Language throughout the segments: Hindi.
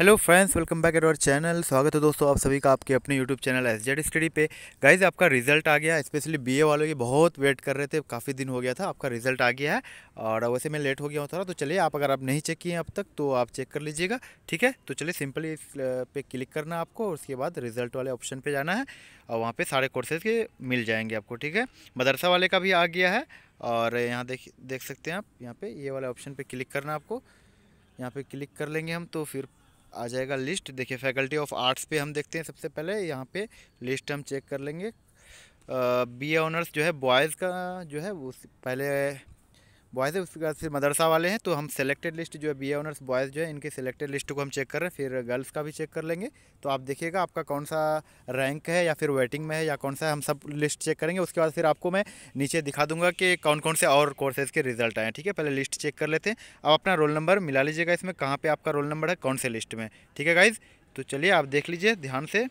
hello friends welcome back at our channel स्वागत है दोस्तों आप सभी का आपके अपने YouTube channel S Z study पे गाइज आपका रिजल्ट आ गया स्पेशली बीए वालों की बहुत वेट कर रहे थे काफ़ी दिन हो गया था आपका रिजल्ट आ गया है और वैसे मैं लेट हो गया हूँ थोड़ा तो चलिए आप अगर आप नहीं चेक किए अब तक तो आप चेक कर लीजिएगा ठीक है तो चलिए सिंपली इस पे क्लिक करना आपको उसके बाद रिजल्ट वाले ऑप्शन पर जाना है और वहाँ पर सारे कोर्सेज के मिल जाएंगे आपको ठीक है मदरसा वाले का भी आ गया है और यहाँ देख देख सकते हैं आप यहाँ पर ये वाले ऑप्शन पर क्लिक करना आपको यहाँ पे क्लिक कर लेंगे हम तो फिर आ जाएगा लिस्ट देखिए फैकल्टी ऑफ आर्ट्स पे हम देखते हैं सबसे पहले यहाँ पे लिस्ट हम चेक कर लेंगे बी ए ऑनर्स जो है बॉयज़ का जो है उस पहले बॉयज़ है उसके बाद फिर मदरसा वाले हैं तो हम सेलेक्टेड लिस्ट जो है बी ऑनर्स बॉयज़ जो है इनके सेलेक्टेड लिस्ट को हम चेक कर रहे हैं फिर गर्ल्स का भी चेक कर लेंगे तो आप देखिएगा आपका कौन सा रैंक है या फिर वेटिंग में है या कौन सा है हम सब लिस्ट चेक करेंगे उसके बाद फिर आपको मैं नीचे दिखा दूंगा कि कौन कौन से और कोर्सेज़ के रिजल्ट आए ठीक है पहले लिस्ट चेक कर लेते हैं अब अपना रोल नंबर मिला लीजिएगा इसमें कहाँ पर आपका रोल नंबर है कौन से लिस्ट में ठीक है गाइज़ तो चलिए आप देख लीजिए ध्यान से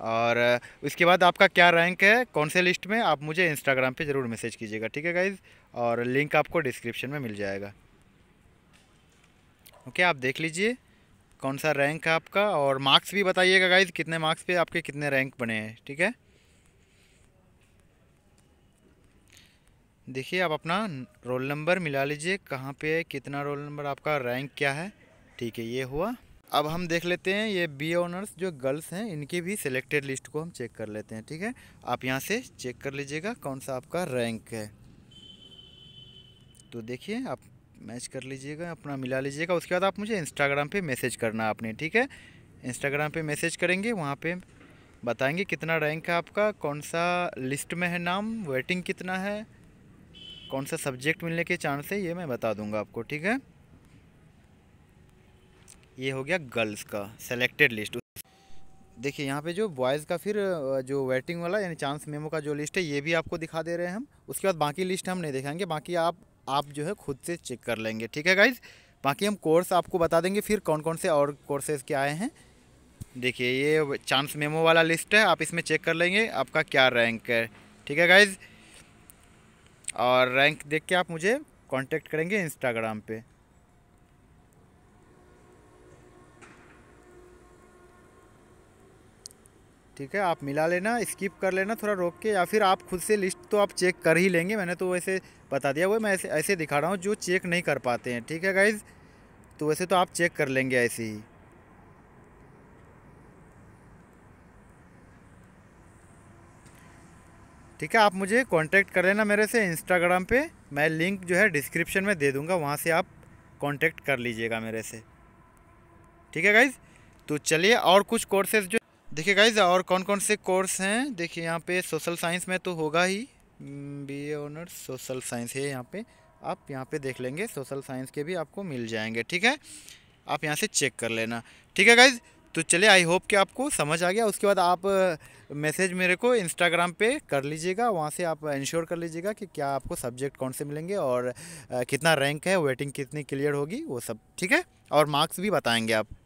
और उसके बाद आपका क्या रैंक है कौन से लिस्ट में आप मुझे इंस्टाग्राम पे ज़रूर मैसेज कीजिएगा ठीक है गाइज़ और लिंक आपको डिस्क्रिप्शन में मिल जाएगा ओके आप देख लीजिए कौन सा रैंक है आपका और मार्क्स भी बताइएगा गाइज कितने मार्क्स पे आपके कितने रैंक बने हैं ठीक है देखिए आप अपना रोल नंबर मिला लीजिए कहाँ पर कितना रोल नंबर आपका रैंक क्या है ठीक है ये हुआ अब हम देख लेते हैं ये बी ऑनर्स जो गर्ल्स हैं इनकी भी सिलेक्टेड लिस्ट को हम चेक कर लेते हैं ठीक है आप यहाँ से चेक कर लीजिएगा कौन सा आपका रैंक है तो देखिए आप मैच कर लीजिएगा अपना मिला लीजिएगा उसके बाद आप मुझे इंस्टाग्राम पे मैसेज करना आपने ठीक है इंस्टाग्राम पे मैसेज करेंगे वहाँ पे बताएंगे कितना रैंक है आपका कौन सा लिस्ट में है नाम वेटिंग कितना है कौन सा सब्जेक्ट मिलने के चांस है ये मैं बता दूंगा आपको ठीक है ये हो गया गर्ल्स का सेलेक्टेड लिस्ट देखिए यहाँ पे जो बॉयज़ का फिर जो वेटिंग वाला यानी चांस मेमो का जो लिस्ट है ये भी आपको दिखा दे रहे हैं हम उसके बाद बाकी लिस्ट हम नहीं दिखाएंगे बाकी आप आप जो है खुद से चेक कर लेंगे ठीक है गाइज बाकी हम कोर्स आपको बता देंगे फिर कौन कौन से और कोर्सेज़ के आए हैं देखिए ये चांस मेमो वाला लिस्ट है आप इसमें चेक कर लेंगे आपका क्या रैंक है ठीक है गाइज़ और रैंक देख के आप मुझे कॉन्टेक्ट करेंगे इंस्टाग्राम पर ठीक है आप मिला लेना स्किप कर लेना थोड़ा रोक के या फिर आप खुद से लिस्ट तो आप चेक कर ही लेंगे मैंने तो वैसे बता दिया वो मैं ऐसे ऐसे दिखा रहा हूँ जो चेक नहीं कर पाते हैं ठीक है गाइज़ तो वैसे तो आप चेक कर लेंगे ऐसे ही ठीक है आप मुझे कांटेक्ट कर लेना मेरे से इंस्टाग्राम पे मैं लिंक जो है डिस्क्रिप्शन में दे दूंगा वहाँ से आप कांटेक्ट कर लीजिएगा मेरे से ठीक है गाइज तो चलिए और कुछ कोर्सेज जो देखिए गाइज और कौन कौन से कोर्स हैं देखिए यहाँ पे सोशल साइंस में तो होगा ही B A honours social science है यहाँ पे आप यहाँ पे देख लेंगे सोशल साइंस के भी आपको मिल जाएंगे ठीक है आप यहाँ से चेक कर लेना ठीक है गाइज तो चलिए आई होप कि आपको समझ आ गया उसके बाद आप मैसेज uh, मेरे को इंस्टाग्राम पे कर लीजिएगा वहाँ से आप इंश्योर कर लीजिएगा कि क्या आपको सब्जेक्ट कौन से मिलेंगे और uh, कितना रैंक है वेटिंग कितनी क्लियर होगी वो सब ठीक है और मार्क्स भी बताएंगे आप